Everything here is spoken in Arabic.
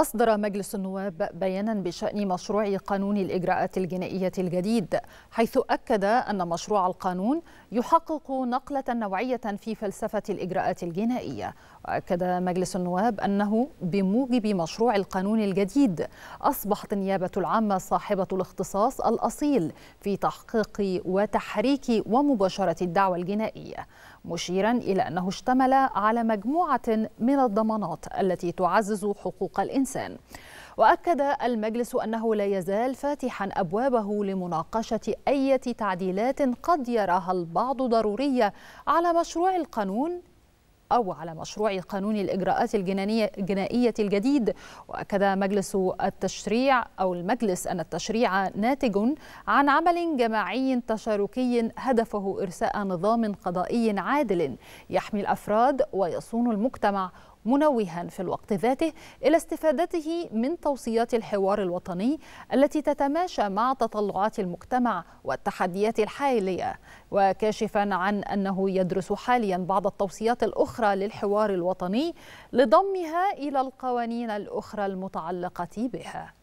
أصدر مجلس النواب بيانا بشأن مشروع قانون الإجراءات الجنائية الجديد حيث أكد أن مشروع القانون يحقق نقلة نوعية في فلسفة الإجراءات الجنائية وأكد مجلس النواب أنه بموجب مشروع القانون الجديد أصبحت النيابة العامة صاحبة الاختصاص الأصيل في تحقيق وتحريك ومباشرة الدعوة الجنائية مشيرا إلى أنه اشتمل على مجموعة من الضمانات التي تعزز حقوق الإنسان الإنسان وأكد المجلس أنه لا يزال فاتحا أبوابه لمناقشة أي تعديلات قد يراها البعض ضرورية على مشروع القانون أو على مشروع قانون الإجراءات الجنائية الجنائية الجديد وأكد مجلس التشريع أو المجلس أن التشريع ناتج عن عمل جماعي تشاركي هدفه إرساء نظام قضائي عادل يحمي الأفراد ويصون المجتمع منوها في الوقت ذاته إلى استفادته من توصيات الحوار الوطني التي تتماشى مع تطلعات المجتمع والتحديات الحالية وكاشفا عن أنه يدرس حاليا بعض التوصيات الأخرى للحوار الوطني لضمها إلى القوانين الأخرى المتعلقة بها